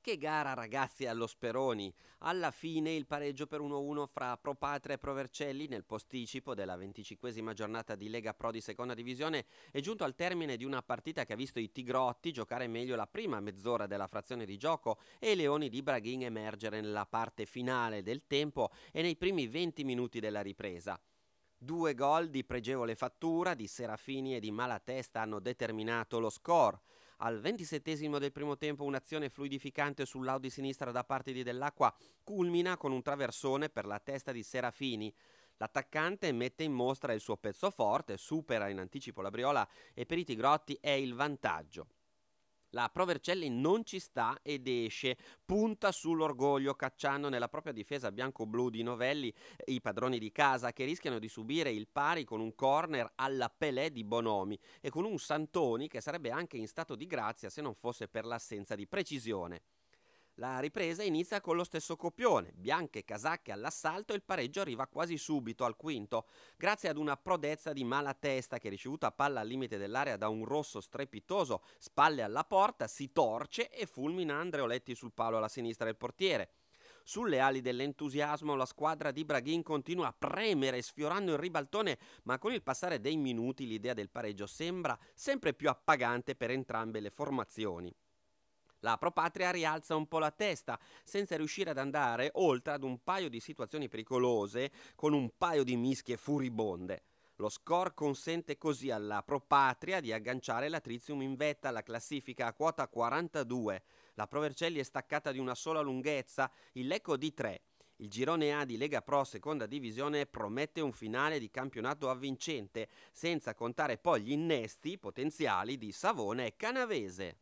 Che gara ragazzi allo Speroni! Alla fine il pareggio per 1-1 fra Pro Patria e Pro Vercelli nel posticipo della 25 giornata di Lega Pro di seconda divisione è giunto al termine di una partita che ha visto i Tigrotti giocare meglio la prima mezz'ora della frazione di gioco e i Leoni di Braghin emergere nella parte finale del tempo e nei primi 20 minuti della ripresa. Due gol di pregevole fattura di Serafini e di Malatesta hanno determinato lo score. Al ventisettesimo del primo tempo un'azione fluidificante di sinistra da parte di Dell'Acqua culmina con un traversone per la testa di Serafini. L'attaccante mette in mostra il suo pezzo forte, supera in anticipo la Briola e per i Tigrotti è il vantaggio. La Provercelli non ci sta ed esce, punta sull'orgoglio cacciando nella propria difesa bianco-blu di Novelli eh, i padroni di casa che rischiano di subire il pari con un corner alla Pelé di Bonomi e con un Santoni che sarebbe anche in stato di grazia se non fosse per l'assenza di precisione. La ripresa inizia con lo stesso copione, bianche casacche all'assalto e il pareggio arriva quasi subito al quinto, grazie ad una prodezza di Malatesta che ricevuta palla al limite dell'area da un rosso strepitoso, spalle alla porta, si torce e fulmina Andreoletti sul palo alla sinistra del portiere. Sulle ali dell'entusiasmo la squadra di Braghin continua a premere sfiorando il ribaltone, ma con il passare dei minuti l'idea del pareggio sembra sempre più appagante per entrambe le formazioni. La propatria rialza un po' la testa, senza riuscire ad andare oltre ad un paio di situazioni pericolose con un paio di mischie furibonde. Lo score consente così alla propatria di agganciare la Trizium in vetta alla classifica a quota 42. La Provercelli è staccata di una sola lunghezza, il Lecco di 3. Il girone A di Lega Pro seconda divisione promette un finale di campionato avvincente, senza contare poi gli innesti potenziali di Savone e Canavese.